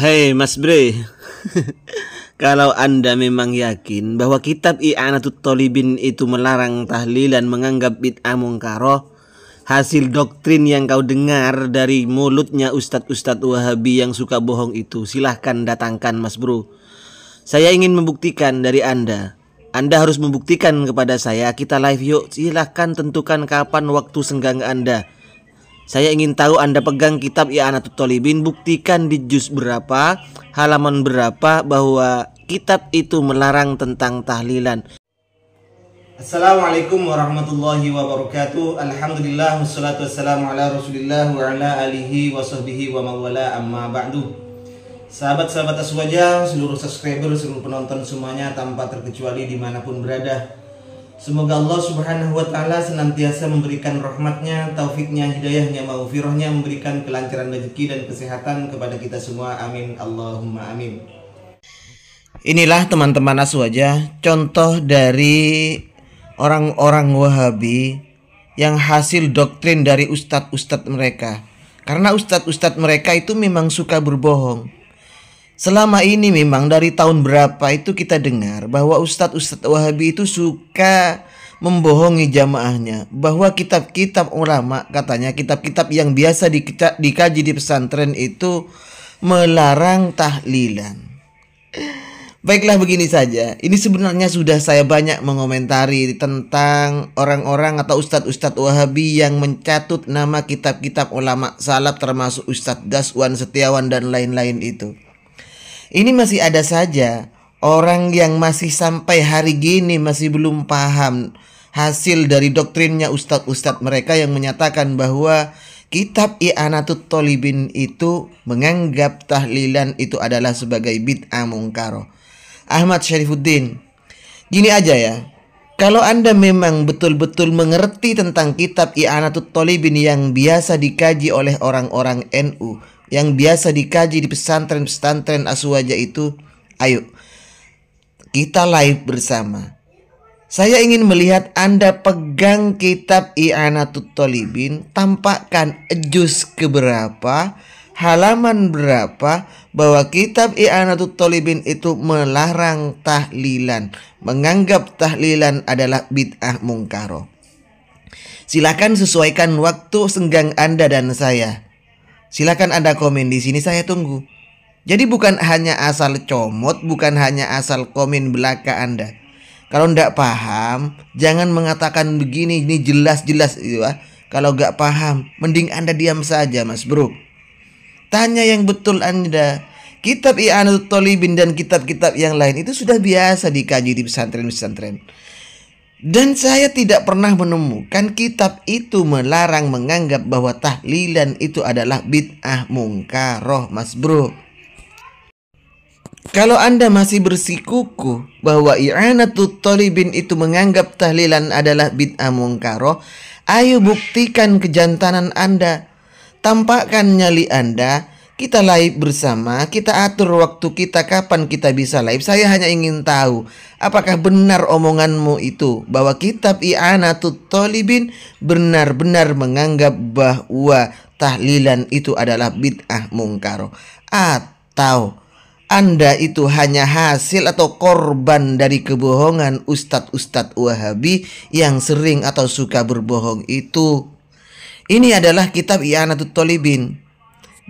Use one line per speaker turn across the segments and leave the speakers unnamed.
Hei Mas Bre Kalau anda memang yakin bahwa kitab I'anatut Tolibin itu melarang tahlil dan menganggap bid'ah mungkaroh Hasil doktrin yang kau dengar dari mulutnya ustadz-ustadz wahabi yang suka bohong itu Silahkan datangkan mas bro Saya ingin membuktikan dari anda Anda harus membuktikan kepada saya kita live yuk Silahkan tentukan kapan waktu senggang anda saya ingin tahu Anda pegang kitab I'anatut ya Tolibin Buktikan di juz berapa Halaman berapa bahwa kitab itu melarang tentang tahlilan Assalamualaikum warahmatullahi wabarakatuh Alhamdulillah wassalatu wassalamu ala rasulillah wa ala alihi wa sahbihi wa mawala amma ba'du Sahabat-sahabat aswaja, seluruh subscriber, seluruh penonton semuanya tanpa terkecuali dimanapun berada Semoga Allah subhanahu wa ta'ala senantiasa memberikan rahmatnya, taufiknya, hidayahnya, maufirahnya memberikan kelancaran rezeki dan kesehatan kepada kita semua. Amin. Allahumma amin.
Inilah teman-teman aswaja contoh dari orang-orang wahabi yang hasil doktrin dari ustadz-ustadz mereka. Karena ustadz-ustadz mereka itu memang suka berbohong Selama ini memang dari tahun berapa itu kita dengar bahwa ustadz-ustadz Wahabi itu suka membohongi jamaahnya bahwa kitab-kitab ulama katanya kitab-kitab yang biasa dikaji di pesantren itu melarang tahlilan. Baiklah begini saja. Ini sebenarnya sudah saya banyak mengomentari tentang orang-orang atau ustadz-ustadz Wahabi yang mencatut nama kitab-kitab ulama salaf termasuk Ustadz Daswan Setiawan dan lain-lain itu. Ini masih ada saja orang yang masih sampai hari gini masih belum paham hasil dari doktrinnya ustadz-ustadz mereka yang menyatakan bahwa kitab I'anatut Tolibin itu menganggap tahlilan itu adalah sebagai bid'ah mungkaro. Ahmad Syarifuddin, gini aja ya, kalau Anda memang betul-betul mengerti tentang kitab I'anatut Tolibin yang biasa dikaji oleh orang-orang NU, yang biasa dikaji di pesantren-pesantren aswaja itu, ayo kita live bersama. Saya ingin melihat Anda pegang kitab I'anatut Tolibin, tampakkan juz keberapa, halaman berapa, bahwa kitab I'anatut Tolibin itu melarang tahlilan, menganggap tahlilan adalah bid'ah mungkaro. Silakan sesuaikan waktu senggang Anda dan saya. Silahkan Anda komen di sini, saya tunggu. Jadi bukan hanya asal comot, bukan hanya asal komen belaka Anda. Kalau ndak paham, jangan mengatakan begini, ini jelas-jelas. Ya. Kalau nggak paham, mending Anda diam saja, Mas Bro. Tanya yang betul Anda. Kitab I'anut Tolibin dan kitab-kitab yang lain itu sudah biasa dikaji di pesantren-pesantren. pesantren pesantren dan saya tidak pernah menemukan kitab itu melarang menganggap bahwa tahlilan itu adalah bid'ah mungkaroh mas bro. Kalau Anda masih bersikuku bahwa i'anatut talibin itu menganggap tahlilan adalah bid'ah mungkaroh, ayo buktikan kejantanan Anda. Tampakkan nyali Anda kita live bersama, kita atur waktu kita kapan kita bisa live. Saya hanya ingin tahu apakah benar omonganmu itu bahwa kitab I'anatut Talibin benar-benar menganggap bahwa tahlilan itu adalah bid'ah mungkar, atau anda itu hanya hasil atau korban dari kebohongan ustadz-ustadz Wahabi yang sering atau suka berbohong itu. Ini adalah kitab I'anatut Tolibin.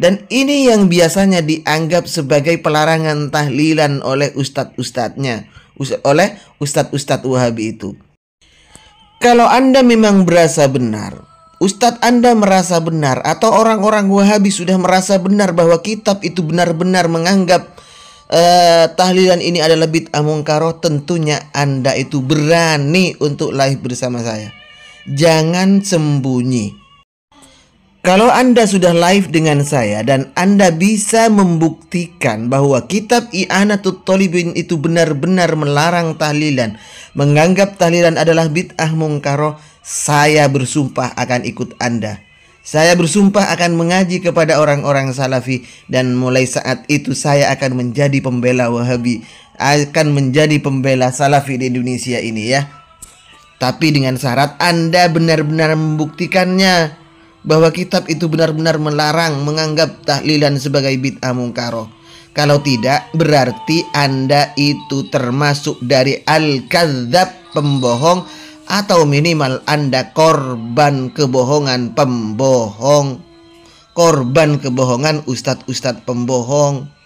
Dan ini yang biasanya dianggap sebagai pelarangan tahlilan oleh ustadz ustadnya oleh ustadz-ustadz Wahabi itu. Kalau Anda memang berasa benar, Ustadz Anda merasa benar atau orang-orang Wahabi sudah merasa benar bahwa kitab itu benar-benar menganggap Uh, tahlilan ini adalah bid'ah karo tentunya Anda itu berani untuk live bersama saya. Jangan sembunyi. Kalau Anda sudah live dengan saya dan Anda bisa membuktikan bahwa kitab I'anatul Talibin itu benar-benar melarang tahlilan, menganggap tahlilan adalah bid'ah mungkaroh, saya bersumpah akan ikut Anda. Saya bersumpah akan mengaji kepada orang-orang salafi dan mulai saat itu saya akan menjadi pembela wahabi, akan menjadi pembela salafi di Indonesia ini ya. Tapi dengan syarat Anda benar-benar membuktikannya bahwa kitab itu benar-benar melarang menganggap tahlilan sebagai bid'ah mungkaroh. Kalau tidak, berarti Anda itu termasuk dari al-kadzab pembohong atau minimal Anda korban kebohongan pembohong. Korban kebohongan ustadz-ustadz pembohong.